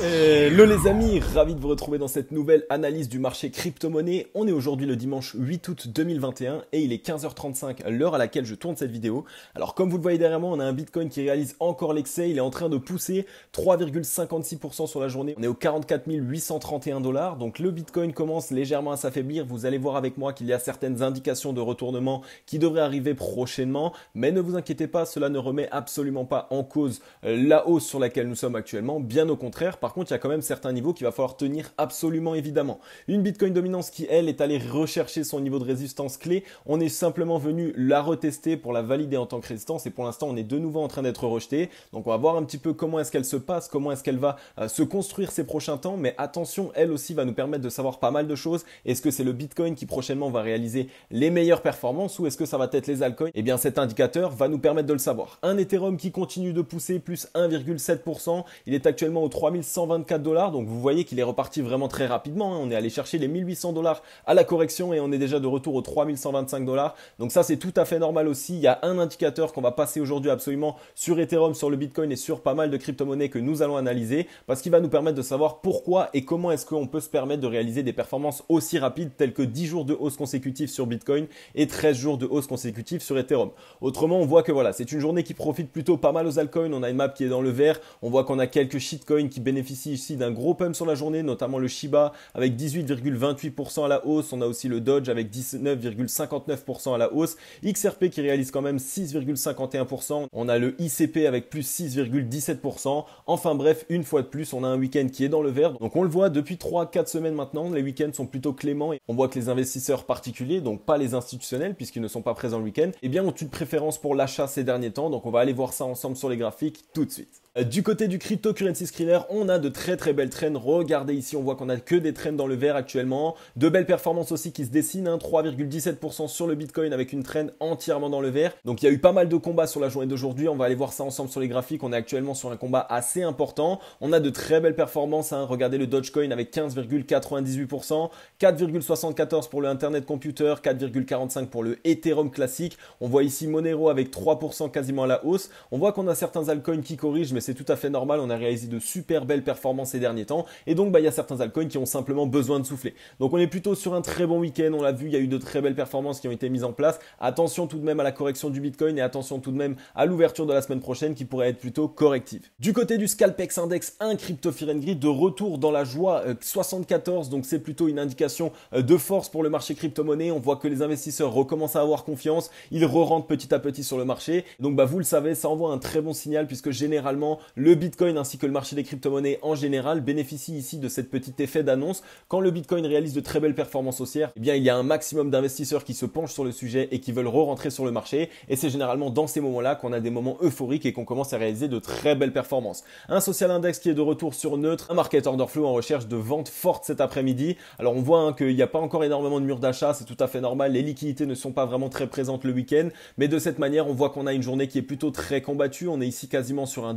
e, eh, Eh, hello les amis, ravi de vous retrouver dans cette nouvelle analyse du marché crypto-monnaie. On est aujourd'hui le dimanche 8 août 2021 et il est 15h35, l'heure à laquelle je tourne cette vidéo. Alors comme vous le voyez derrière moi, on a un Bitcoin qui réalise encore l'excès, il est en train de pousser 3,56% sur la journée. On est aux 44 831 dollars, donc le Bitcoin commence légèrement à s'affaiblir. Vous allez voir avec moi qu'il y a certaines indications de retournement qui devraient arriver prochainement, mais ne vous inquiétez pas, cela ne remet absolument pas en cause la hausse sur laquelle nous sommes actuellement, bien au contraire. Par contre, il y a quand même certains niveaux qu'il va falloir tenir absolument évidemment. Une Bitcoin dominance qui, elle, est allée rechercher son niveau de résistance clé. On est simplement venu la retester pour la valider en tant que résistance et pour l'instant, on est de nouveau en train d'être rejeté. Donc on va voir un petit peu comment est-ce qu'elle se passe, comment est-ce qu'elle va euh, se construire ces prochains temps. Mais attention, elle aussi va nous permettre de savoir pas mal de choses. Est-ce que c'est le Bitcoin qui prochainement va réaliser les meilleures performances ou est-ce que ça va être les altcoins et eh bien, cet indicateur va nous permettre de le savoir. Un Ethereum qui continue de pousser plus 1,7%. Il est actuellement aux 3124 donc vous voyez qu'il est reparti vraiment très rapidement. Hein. On est allé chercher les 1800 dollars à la correction et on est déjà de retour aux 3125 dollars. Donc ça c'est tout à fait normal aussi. Il y a un indicateur qu'on va passer aujourd'hui absolument sur Ethereum, sur le Bitcoin et sur pas mal de crypto-monnaies que nous allons analyser parce qu'il va nous permettre de savoir pourquoi et comment est-ce qu'on peut se permettre de réaliser des performances aussi rapides telles que 10 jours de hausse consécutive sur Bitcoin et 13 jours de hausse consécutive sur Ethereum. Autrement, on voit que voilà, c'est une journée qui profite plutôt pas mal aux altcoins. On a une map qui est dans le vert. On voit qu'on a quelques shitcoins qui bénéficient ici d'un gros pump sur la journée, notamment le Shiba avec 18,28% à la hausse. On a aussi le Dodge avec 19,59% à la hausse. XRP qui réalise quand même 6,51%. On a le ICP avec plus 6,17%. Enfin bref, une fois de plus, on a un week-end qui est dans le vert. Donc on le voit depuis 3-4 semaines maintenant, les week-ends sont plutôt cléments et on voit que les investisseurs particuliers, donc pas les institutionnels puisqu'ils ne sont pas présents le week-end, eh bien ont une préférence pour l'achat ces derniers temps. Donc on va aller voir ça ensemble sur les graphiques tout de suite. Euh, du côté du cryptocurrency screener, on a de très très belles traînes. Regardez ici, on voit qu'on a que des traînes dans le vert actuellement. De belles performances aussi qui se dessinent, 3,17% hein. sur le Bitcoin avec une traîne entièrement dans le vert. Donc il y a eu pas mal de combats sur la journée d'aujourd'hui. On va aller voir ça ensemble sur les graphiques. On est actuellement sur un combat assez important. On a de très belles performances. Hein. Regardez le Dogecoin avec 15,98%, 4,74 pour le Internet Computer, 4,45 pour le Ethereum classique. On voit ici Monero avec 3% quasiment à la hausse. On voit qu'on a certains altcoins qui corrigent, mais c'est tout à fait normal, on a réalisé de super belles performances ces derniers temps, et donc bah, il y a certains altcoins qui ont simplement besoin de souffler. Donc on est plutôt sur un très bon week-end, on l'a vu, il y a eu de très belles performances qui ont été mises en place. Attention tout de même à la correction du Bitcoin et attention tout de même à l'ouverture de la semaine prochaine qui pourrait être plutôt corrective. Du côté du Scalpex Index un Crypto firen de retour dans la joie 74, euh, donc c'est plutôt une indication euh, de force pour le marché crypto-monnaie. On voit que les investisseurs recommencent à avoir confiance, ils re-rentrent petit à petit sur le marché. Donc bah vous le savez, ça envoie un très bon signal puisque généralement le Bitcoin ainsi que le marché des crypto-monnaies en général bénéficient ici de cette petite effet d'annonce. Quand le Bitcoin réalise de très belles performances haussières, eh bien, il y a un maximum d'investisseurs qui se penchent sur le sujet et qui veulent re-rentrer sur le marché. Et c'est généralement dans ces moments-là qu'on a des moments euphoriques et qu'on commence à réaliser de très belles performances. Un social index qui est de retour sur neutre, un market order flow en recherche de ventes fortes cet après-midi. Alors on voit hein, qu'il n'y a pas encore énormément de murs d'achat, c'est tout à fait normal, les liquidités ne sont pas vraiment très présentes le week-end, mais de cette manière on voit qu'on a une journée qui est plutôt très combattue, on est ici quasiment sur un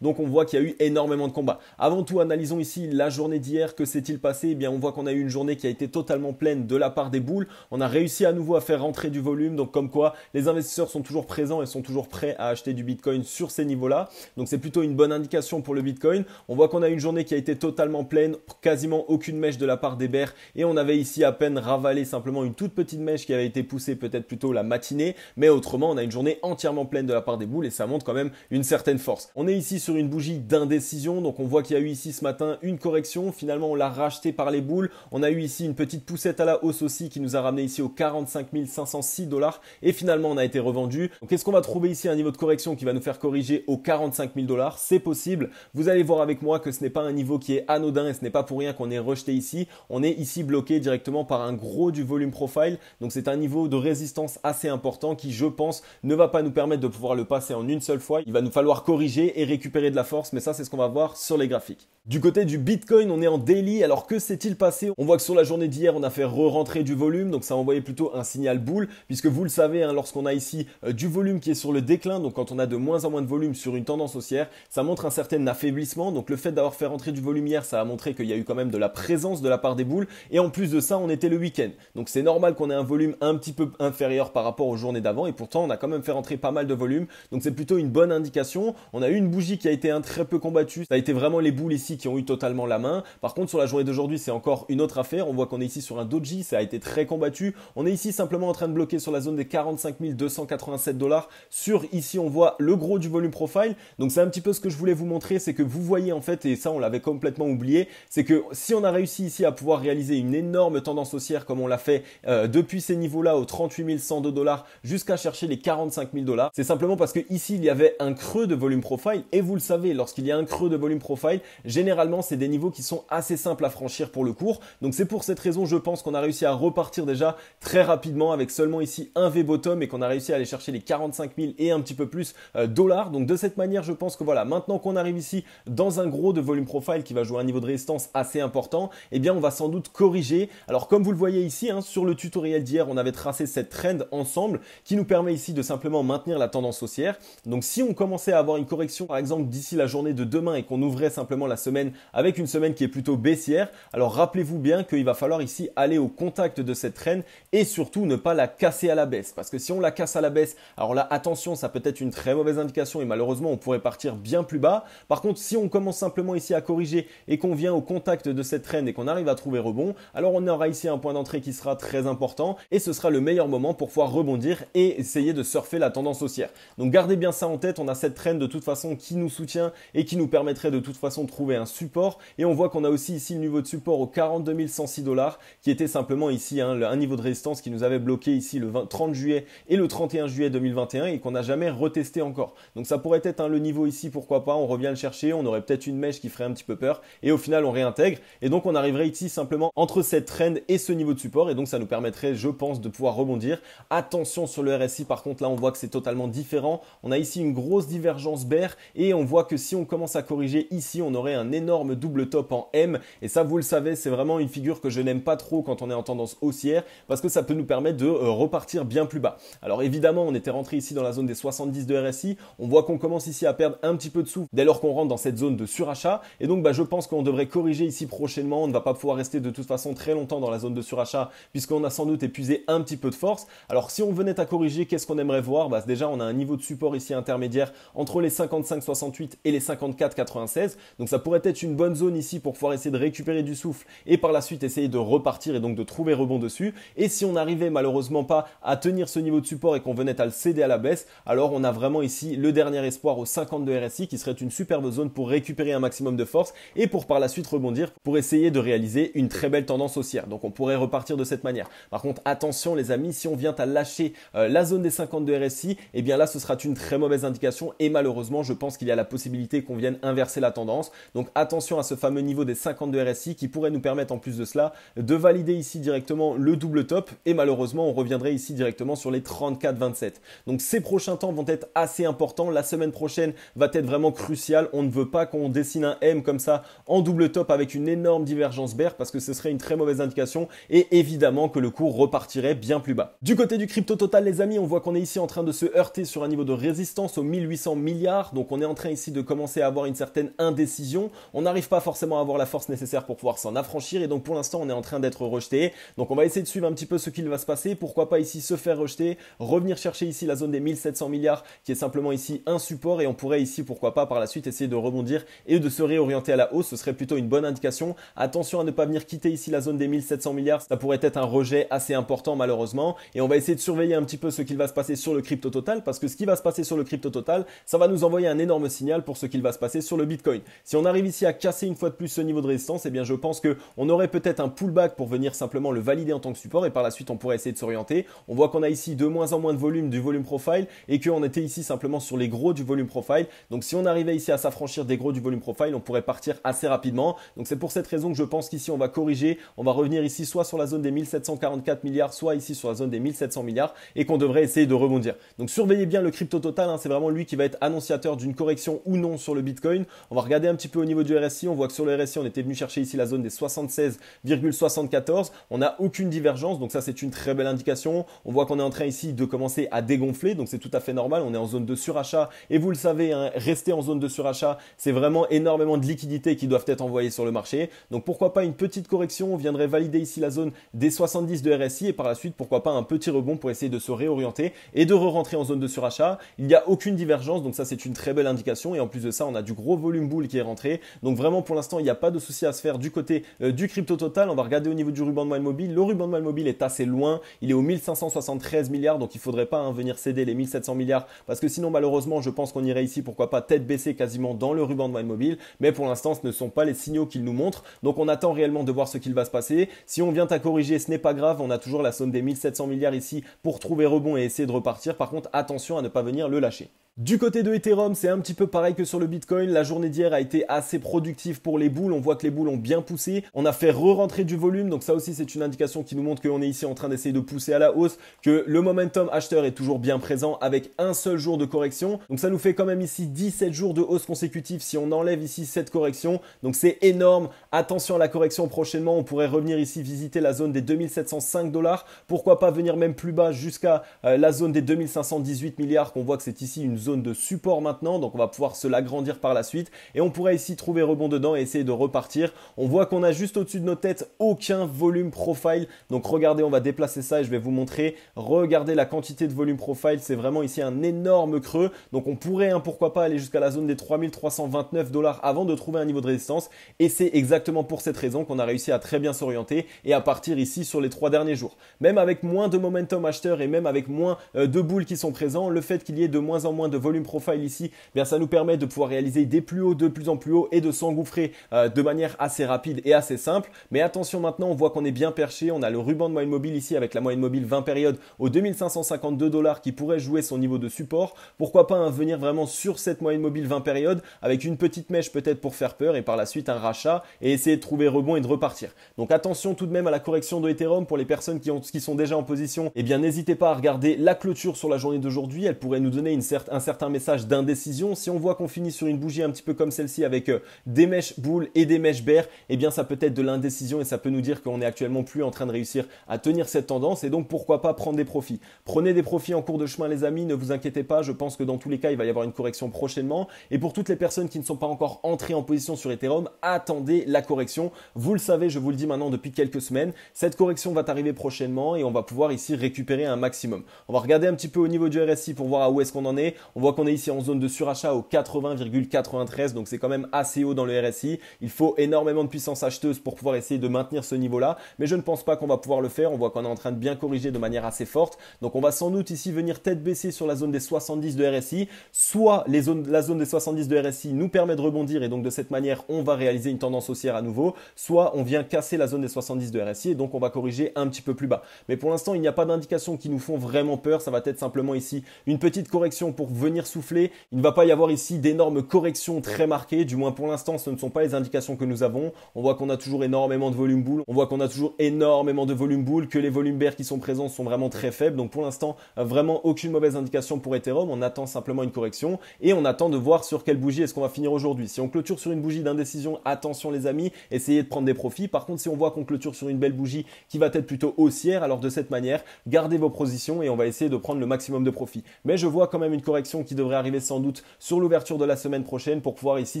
donc on voit qu'il y a eu énormément de combats. Avant tout, analysons ici la journée d'hier. Que s'est-il passé Eh bien, on voit qu'on a eu une journée qui a été totalement pleine de la part des boules. On a réussi à nouveau à faire rentrer du volume. Donc comme quoi, les investisseurs sont toujours présents et sont toujours prêts à acheter du Bitcoin sur ces niveaux-là. Donc c'est plutôt une bonne indication pour le Bitcoin. On voit qu'on a eu une journée qui a été totalement pleine, quasiment aucune mèche de la part des bears et on avait ici à peine ravalé simplement une toute petite mèche qui avait été poussée peut-être plutôt la matinée, mais autrement on a une journée entièrement pleine de la part des boules et ça montre quand même une certaine force. On est ici sur une bougie d'indécision, donc on voit qu'il y a eu ici ce matin une correction, finalement on l'a racheté par les boules, on a eu ici une petite poussette à la hausse aussi qui nous a ramené ici aux 45 506 dollars et finalement on a été revendu. Donc est-ce qu'on va trouver ici un niveau de correction qui va nous faire corriger aux 45 000 dollars C'est possible, vous allez voir avec moi que ce n'est pas un niveau qui est anodin et ce n'est pas pour rien qu'on est rejeté ici, on est ici bloqué directement par un gros du volume profile, donc c'est un niveau de résistance assez important qui je pense ne va pas nous permettre de pouvoir le passer en une seule fois, il va nous falloir corriger et récupérer de la force, mais ça c'est ce qu'on va voir sur les graphiques. Du côté du Bitcoin, on est en daily, alors que s'est-il passé On voit que sur la journée d'hier, on a fait re-rentrer du volume, donc ça a envoyé plutôt un signal boule, puisque vous le savez, hein, lorsqu'on a ici euh, du volume qui est sur le déclin, donc quand on a de moins en moins de volume sur une tendance haussière, ça montre un certain affaiblissement, donc le fait d'avoir fait rentrer du volume hier, ça a montré qu'il y a eu quand même de la présence de la part des boules, et en plus de ça, on était le week-end, donc c'est normal qu'on ait un volume un petit peu inférieur par rapport aux journées d'avant, et pourtant on a quand même fait rentrer pas mal de volume, donc c'est plutôt une bonne indication, on a eu bougie qui a été un très peu combattue. Ça a été vraiment les boules ici qui ont eu totalement la main. Par contre, sur la journée d'aujourd'hui, c'est encore une autre affaire. On voit qu'on est ici sur un doji, ça a été très combattu. On est ici simplement en train de bloquer sur la zone des 45 287 dollars. Sur ici, on voit le gros du volume profile. Donc c'est un petit peu ce que je voulais vous montrer, c'est que vous voyez en fait, et ça on l'avait complètement oublié, c'est que si on a réussi ici à pouvoir réaliser une énorme tendance haussière comme on l'a fait euh, depuis ces niveaux-là aux 38 102 dollars jusqu'à chercher les 45 000 dollars, c'est simplement parce que ici il y avait un creux de volume profile et vous le savez, lorsqu'il y a un creux de volume profile, généralement, c'est des niveaux qui sont assez simples à franchir pour le cours. Donc c'est pour cette raison, je pense, qu'on a réussi à repartir déjà très rapidement avec seulement ici un V-bottom et qu'on a réussi à aller chercher les 45 000 et un petit peu plus euh, dollars. Donc de cette manière, je pense que voilà, maintenant qu'on arrive ici dans un gros de volume profile qui va jouer un niveau de résistance assez important, eh bien on va sans doute corriger. Alors comme vous le voyez ici, hein, sur le tutoriel d'hier, on avait tracé cette trend ensemble qui nous permet ici de simplement maintenir la tendance haussière. Donc si on commençait à avoir une correction par exemple, d'ici la journée de demain et qu'on ouvrait simplement la semaine avec une semaine qui est plutôt baissière, alors rappelez-vous bien qu'il va falloir ici aller au contact de cette traîne et surtout ne pas la casser à la baisse. Parce que si on la casse à la baisse, alors là, attention, ça peut être une très mauvaise indication et malheureusement, on pourrait partir bien plus bas. Par contre, si on commence simplement ici à corriger et qu'on vient au contact de cette traîne et qu'on arrive à trouver rebond, alors on aura ici un point d'entrée qui sera très important et ce sera le meilleur moment pour pouvoir rebondir et essayer de surfer la tendance haussière. Donc gardez bien ça en tête, on a cette traîne de toute façon qui nous soutient et qui nous permettrait de toute façon de trouver un support. Et on voit qu'on a aussi ici le niveau de support au 42 106 dollars qui était simplement ici hein, un niveau de résistance qui nous avait bloqué ici le 30 juillet et le 31 juillet 2021 et qu'on n'a jamais retesté encore. Donc ça pourrait être hein, le niveau ici, pourquoi pas, on revient le chercher, on aurait peut-être une mèche qui ferait un petit peu peur et au final on réintègre et donc on arriverait ici simplement entre cette trend et ce niveau de support et donc ça nous permettrait je pense de pouvoir rebondir. Attention sur le RSI par contre là on voit que c'est totalement différent. On a ici une grosse divergence bear et on voit que si on commence à corriger ici, on aurait un énorme double top en M. Et ça, vous le savez, c'est vraiment une figure que je n'aime pas trop quand on est en tendance haussière parce que ça peut nous permettre de euh, repartir bien plus bas. Alors évidemment, on était rentré ici dans la zone des 70 de RSI. On voit qu'on commence ici à perdre un petit peu de sous dès lors qu'on rentre dans cette zone de surachat. Et donc, bah, je pense qu'on devrait corriger ici prochainement. On ne va pas pouvoir rester de toute façon très longtemps dans la zone de surachat puisqu'on a sans doute épuisé un petit peu de force. Alors, si on venait à corriger, qu'est-ce qu'on aimerait voir bah, Déjà, on a un niveau de support ici intermédiaire entre les 50 55,68 et les 54,96. Donc ça pourrait être une bonne zone ici pour pouvoir essayer de récupérer du souffle et par la suite essayer de repartir et donc de trouver rebond dessus. Et si on n'arrivait malheureusement pas à tenir ce niveau de support et qu'on venait à le céder à la baisse, alors on a vraiment ici le dernier espoir au 52 RSI qui serait une superbe zone pour récupérer un maximum de force et pour par la suite rebondir pour essayer de réaliser une très belle tendance haussière. Donc on pourrait repartir de cette manière. Par contre, attention les amis, si on vient à lâcher euh, la zone des 52 RSI, et bien là ce sera une très mauvaise indication et malheureusement je je pense qu'il y a la possibilité qu'on vienne inverser la tendance. Donc attention à ce fameux niveau des 52 RSI qui pourrait nous permettre en plus de cela de valider ici directement le double top et malheureusement on reviendrait ici directement sur les 34-27. Donc ces prochains temps vont être assez importants. La semaine prochaine va être vraiment cruciale. On ne veut pas qu'on dessine un M comme ça en double top avec une énorme divergence bear parce que ce serait une très mauvaise indication et évidemment que le cours repartirait bien plus bas. Du côté du crypto total les amis, on voit qu'on est ici en train de se heurter sur un niveau de résistance aux 1800 milliards. Donc on est en train ici de commencer à avoir une certaine indécision. On n'arrive pas forcément à avoir la force nécessaire pour pouvoir s'en affranchir. Et donc pour l'instant, on est en train d'être rejeté. Donc on va essayer de suivre un petit peu ce qu'il va se passer. Pourquoi pas ici se faire rejeter, revenir chercher ici la zone des 1700 milliards qui est simplement ici un support. Et on pourrait ici, pourquoi pas, par la suite essayer de rebondir et de se réorienter à la hausse. Ce serait plutôt une bonne indication. Attention à ne pas venir quitter ici la zone des 1700 milliards. Ça pourrait être un rejet assez important malheureusement. Et on va essayer de surveiller un petit peu ce qu'il va se passer sur le crypto total parce que ce qui va se passer sur le crypto total, ça va nous envoyer un énorme signal pour ce qu'il va se passer sur le Bitcoin. Si on arrive ici à casser une fois de plus ce niveau de résistance, et eh bien je pense que on aurait peut-être un pullback pour venir simplement le valider en tant que support et par la suite on pourrait essayer de s'orienter. On voit qu'on a ici de moins en moins de volume du volume profile et qu'on était ici simplement sur les gros du volume profile. Donc si on arrivait ici à s'affranchir des gros du volume profile, on pourrait partir assez rapidement. Donc c'est pour cette raison que je pense qu'ici on va corriger, on va revenir ici soit sur la zone des 1744 milliards, soit ici sur la zone des 1700 milliards et qu'on devrait essayer de rebondir. Donc surveillez bien le crypto total, hein. c'est vraiment lui qui va être annonciateur du d'une correction ou non sur le Bitcoin. On va regarder un petit peu au niveau du RSI. On voit que sur le RSI, on était venu chercher ici la zone des 76,74. On n'a aucune divergence, donc ça c'est une très belle indication. On voit qu'on est en train ici de commencer à dégonfler, donc c'est tout à fait normal. On est en zone de surachat et vous le savez, hein, rester en zone de surachat, c'est vraiment énormément de liquidités qui doivent être envoyées sur le marché. Donc pourquoi pas une petite correction On viendrait valider ici la zone des 70 de RSI et par la suite, pourquoi pas un petit rebond pour essayer de se réorienter et de re-rentrer en zone de surachat. Il n'y a aucune divergence, donc ça c'est une très belle indication. Et en plus de ça, on a du gros volume boule qui est rentré. Donc vraiment, pour l'instant, il n'y a pas de souci à se faire du côté euh, du crypto total. On va regarder au niveau du ruban de moyenne mobile. Le ruban de moyenne mobile est assez loin. Il est au 1573 milliards. Donc il faudrait pas hein, venir céder les 1700 milliards. Parce que sinon, malheureusement, je pense qu'on irait ici, pourquoi pas, tête baissée quasiment dans le ruban de moyenne mobile. Mais pour l'instant, ce ne sont pas les signaux qu'il nous montre. Donc on attend réellement de voir ce qu'il va se passer. Si on vient à corriger, ce n'est pas grave. On a toujours la somme des 1700 milliards ici pour trouver rebond et essayer de repartir. Par contre, attention à ne pas venir le lâcher. Du côté de Ethereum, c'est un petit peu pareil que sur le Bitcoin. La journée d'hier a été assez productive pour les boules. On voit que les boules ont bien poussé. On a fait re-rentrer du volume. Donc ça aussi, c'est une indication qui nous montre qu'on est ici en train d'essayer de pousser à la hausse, que le momentum acheteur est toujours bien présent avec un seul jour de correction. Donc ça nous fait quand même ici 17 jours de hausse consécutive si on enlève ici cette correction. Donc c'est énorme. Attention à la correction prochainement. On pourrait revenir ici visiter la zone des 2705 dollars. Pourquoi pas venir même plus bas jusqu'à euh, la zone des 2518 milliards qu'on voit que c'est ici une zone de support maintenant, donc on va pouvoir se l'agrandir par la suite. Et on pourrait ici trouver rebond dedans et essayer de repartir. On voit qu'on a juste au-dessus de nos têtes aucun volume profile. Donc regardez, on va déplacer ça et je vais vous montrer. Regardez la quantité de volume profile, c'est vraiment ici un énorme creux. Donc on pourrait, hein, pourquoi pas, aller jusqu'à la zone des 3329 dollars avant de trouver un niveau de résistance. Et c'est exactement pour cette raison qu'on a réussi à très bien s'orienter et à partir ici sur les trois derniers jours. Même avec moins de momentum acheteur et même avec moins euh, de boules qui sont présents, le fait qu'il y ait de moins en moins de volume profile ici, eh bien ça nous permet de pouvoir réaliser des plus hauts de plus en plus hauts et de s'engouffrer euh, de manière assez rapide et assez simple. Mais attention maintenant, on voit qu'on est bien perché, on a le ruban de moyenne mobile ici avec la moyenne mobile 20 périodes au 2552 dollars qui pourrait jouer son niveau de support. Pourquoi pas hein, venir vraiment sur cette moyenne mobile 20 périodes avec une petite mèche peut-être pour faire peur et par la suite un rachat et essayer de trouver rebond et de repartir. Donc attention tout de même à la correction de Ethereum pour les personnes qui, ont, qui sont déjà en position. et eh bien n'hésitez pas à regarder la clôture sur la journée d'aujourd'hui, elle pourrait nous donner une certaine certain message d'indécision. Si on voit qu'on finit sur une bougie un petit peu comme celle-ci avec euh, des mèches boules et des mèches bear, eh bien ça peut être de l'indécision et ça peut nous dire qu'on n'est actuellement plus en train de réussir à tenir cette tendance et donc pourquoi pas prendre des profits. Prenez des profits en cours de chemin les amis, ne vous inquiétez pas, je pense que dans tous les cas il va y avoir une correction prochainement et pour toutes les personnes qui ne sont pas encore entrées en position sur Ethereum, attendez la correction. Vous le savez, je vous le dis maintenant depuis quelques semaines, cette correction va arriver prochainement et on va pouvoir ici récupérer un maximum. On va regarder un petit peu au niveau du RSI pour voir à où est-ce qu'on en est. On voit qu'on est ici en zone de surachat au 80,93, donc c'est quand même assez haut dans le RSI. Il faut énormément de puissance acheteuse pour pouvoir essayer de maintenir ce niveau-là, mais je ne pense pas qu'on va pouvoir le faire. On voit qu'on est en train de bien corriger de manière assez forte. Donc on va sans doute ici venir tête baissée sur la zone des 70 de RSI, soit la zone des 70 de RSI nous permet de rebondir et donc de cette manière on va réaliser une tendance haussière à nouveau, soit on vient casser la zone des 70 de RSI et donc on va corriger un petit peu plus bas. Mais pour l'instant il n'y a pas d'indications qui nous font vraiment peur, ça va être simplement ici une petite correction pour vous venir souffler. Il ne va pas y avoir ici d'énormes corrections très marquées, du moins pour l'instant ce ne sont pas les indications que nous avons. On voit qu'on a toujours énormément de volume boule, on voit qu'on a toujours énormément de volume boule, que les volumes bears qui sont présents sont vraiment très faibles. Donc pour l'instant, euh, vraiment aucune mauvaise indication pour Ethereum, on attend simplement une correction et on attend de voir sur quelle bougie est-ce qu'on va finir aujourd'hui. Si on clôture sur une bougie d'indécision, attention les amis, essayez de prendre des profits. Par contre, si on voit qu'on clôture sur une belle bougie qui va être plutôt haussière, alors de cette manière, gardez vos positions et on va essayer de prendre le maximum de profits. Mais je vois quand même une correction qui devrait arriver sans doute sur l'ouverture de la semaine prochaine pour pouvoir ici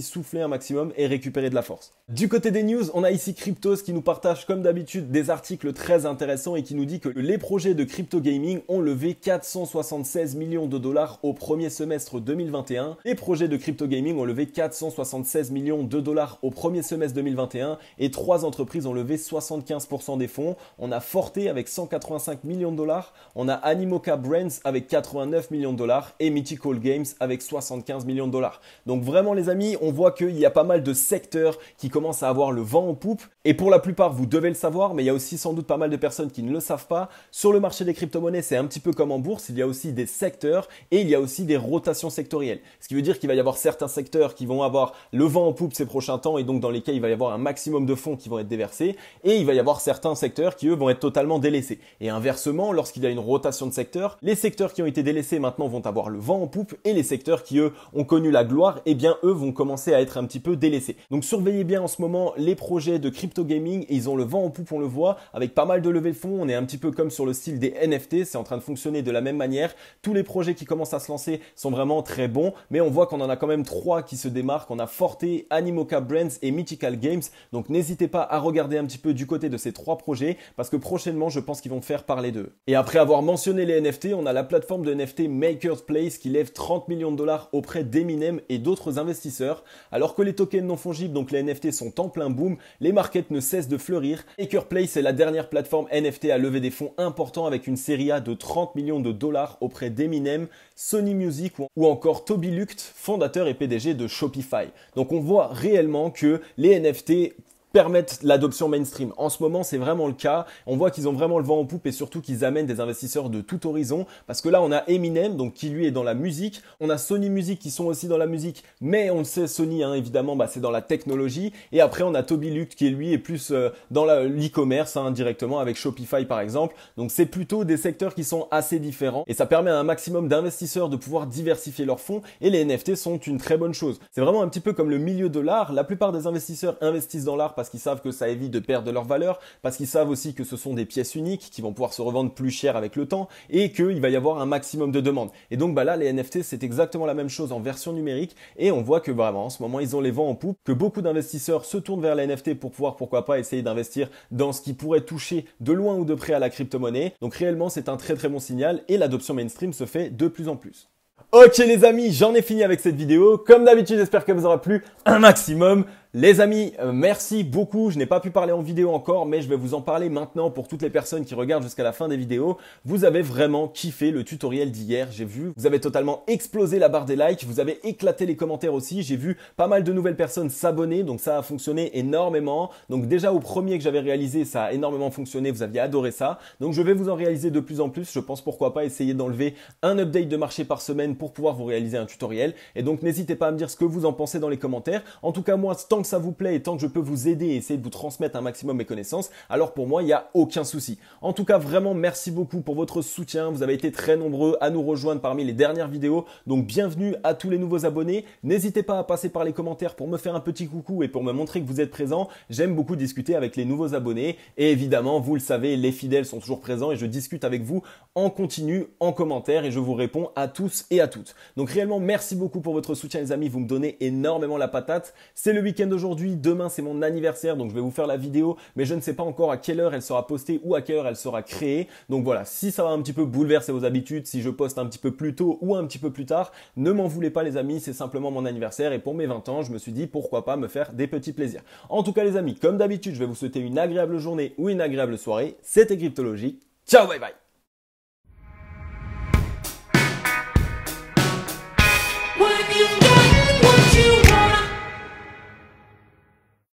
souffler un maximum et récupérer de la force. Du côté des news, on a ici Cryptos qui nous partage comme d'habitude des articles très intéressants et qui nous dit que les projets de crypto gaming ont levé 476 millions de dollars au premier semestre 2021. Les projets de crypto gaming ont levé 476 millions de dollars au premier semestre 2021 et trois entreprises ont levé 75% des fonds. On a Forte avec 185 millions de dollars, on a Animoca Brands avec 89 millions de dollars et Mythic Call Games avec 75 millions de dollars. Donc vraiment les amis, on voit qu'il y a pas mal de secteurs qui commencent à avoir le vent en poupe. Et pour la plupart, vous devez le savoir, mais il y a aussi sans doute pas mal de personnes qui ne le savent pas. Sur le marché des crypto-monnaies, c'est un petit peu comme en bourse, il y a aussi des secteurs et il y a aussi des rotations sectorielles. Ce qui veut dire qu'il va y avoir certains secteurs qui vont avoir le vent en poupe ces prochains temps et donc dans lesquels il va y avoir un maximum de fonds qui vont être déversés. Et il va y avoir certains secteurs qui, eux, vont être totalement délaissés. Et inversement, lorsqu'il y a une rotation de secteurs, les secteurs qui ont été délaissés maintenant vont avoir le vent en poupe et les secteurs qui eux ont connu la gloire, et eh bien eux vont commencer à être un petit peu délaissés. Donc surveillez bien en ce moment les projets de crypto gaming, ils ont le vent en poupe, on le voit, avec pas mal de levées de fond on est un petit peu comme sur le style des NFT, c'est en train de fonctionner de la même manière. Tous les projets qui commencent à se lancer sont vraiment très bons, mais on voit qu'on en a quand même trois qui se démarquent, on a Forte, Animoca Brands et Mythical Games. Donc n'hésitez pas à regarder un petit peu du côté de ces trois projets parce que prochainement, je pense qu'ils vont faire parler d'eux. Et après avoir mentionné les NFT, on a la plateforme de NFT Maker's Place qui est 30 millions de dollars auprès d'Eminem et d'autres investisseurs. Alors que les tokens non fongibles, donc les NFT, sont en plein boom, les markets ne cessent de fleurir. MakerPlay, c'est est la dernière plateforme NFT à lever des fonds importants avec une série A de 30 millions de dollars auprès d'Eminem, Sony Music ou encore Toby Lucht, fondateur et PDG de Shopify. Donc on voit réellement que les NFT permettent l'adoption mainstream. En ce moment, c'est vraiment le cas. On voit qu'ils ont vraiment le vent en poupe et surtout qu'ils amènent des investisseurs de tout horizon. Parce que là, on a Eminem, donc qui lui est dans la musique. On a Sony Music qui sont aussi dans la musique. Mais on le sait, Sony, hein, évidemment, bah, c'est dans la technologie. Et après, on a Toby Luke qui lui est plus euh, dans l'e-commerce hein, directement avec Shopify par exemple. Donc c'est plutôt des secteurs qui sont assez différents et ça permet à un maximum d'investisseurs de pouvoir diversifier leurs fonds et les NFT sont une très bonne chose. C'est vraiment un petit peu comme le milieu de l'art. La plupart des investisseurs investissent dans l'art parce qu'ils savent que ça évite de perdre leur valeur, parce qu'ils savent aussi que ce sont des pièces uniques qui vont pouvoir se revendre plus cher avec le temps et qu'il va y avoir un maximum de demandes. Et donc bah là, les NFT, c'est exactement la même chose en version numérique et on voit que vraiment en ce moment, ils ont les vents en poupe, que beaucoup d'investisseurs se tournent vers les NFT pour pouvoir, pourquoi pas, essayer d'investir dans ce qui pourrait toucher de loin ou de près à la crypto-monnaie. Donc réellement, c'est un très très bon signal et l'adoption mainstream se fait de plus en plus. Ok les amis, j'en ai fini avec cette vidéo. Comme d'habitude, j'espère que vous aura plu un maximum. Les amis, euh, merci beaucoup. Je n'ai pas pu parler en vidéo encore, mais je vais vous en parler maintenant pour toutes les personnes qui regardent jusqu'à la fin des vidéos. Vous avez vraiment kiffé le tutoriel d'hier, j'ai vu. Vous avez totalement explosé la barre des likes, vous avez éclaté les commentaires aussi. J'ai vu pas mal de nouvelles personnes s'abonner, donc ça a fonctionné énormément. Donc déjà au premier que j'avais réalisé, ça a énormément fonctionné, vous aviez adoré ça. Donc je vais vous en réaliser de plus en plus. Je pense pourquoi pas essayer d'enlever un update de marché par semaine pour pouvoir vous réaliser un tutoriel. Et donc n'hésitez pas à me dire ce que vous en pensez dans les commentaires. En tout cas moi, tant ça vous plaît et tant que je peux vous aider et essayer de vous transmettre un maximum mes connaissances, alors pour moi, il n'y a aucun souci. En tout cas, vraiment, merci beaucoup pour votre soutien. Vous avez été très nombreux à nous rejoindre parmi les dernières vidéos. Donc, bienvenue à tous les nouveaux abonnés. N'hésitez pas à passer par les commentaires pour me faire un petit coucou et pour me montrer que vous êtes présent. J'aime beaucoup discuter avec les nouveaux abonnés. Et évidemment, vous le savez, les fidèles sont toujours présents et je discute avec vous en continu, en commentaire et je vous réponds à tous et à toutes. Donc, réellement, merci beaucoup pour votre soutien, les amis. Vous me donnez énormément la patate. C'est le week-end aujourd'hui, Demain, c'est mon anniversaire, donc je vais vous faire la vidéo, mais je ne sais pas encore à quelle heure elle sera postée ou à quelle heure elle sera créée. Donc voilà, si ça va un petit peu bouleverser vos habitudes, si je poste un petit peu plus tôt ou un petit peu plus tard, ne m'en voulez pas les amis, c'est simplement mon anniversaire et pour mes 20 ans, je me suis dit pourquoi pas me faire des petits plaisirs. En tout cas les amis, comme d'habitude, je vais vous souhaiter une agréable journée ou une agréable soirée. C'était Cryptologique. Ciao, bye bye